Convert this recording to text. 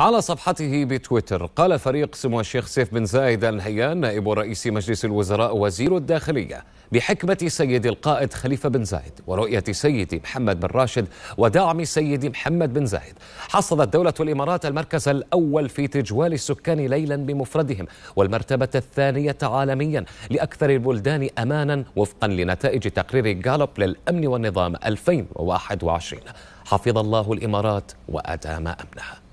على صفحته بتويتر قال فريق سمو الشيخ سيف بن زايد الهيان نائب رئيس مجلس الوزراء وزير الداخلية بحكمة سيدي القائد خليفة بن زايد ورؤية سيدي محمد بن راشد ودعم سيدي محمد بن زايد حصلت دولة الإمارات المركز الأول في تجوال السكان ليلا بمفردهم والمرتبة الثانية عالميا لأكثر البلدان أمانا وفقا لنتائج تقرير غالوب للأمن والنظام 2021 حفظ الله الإمارات وأدام أمنها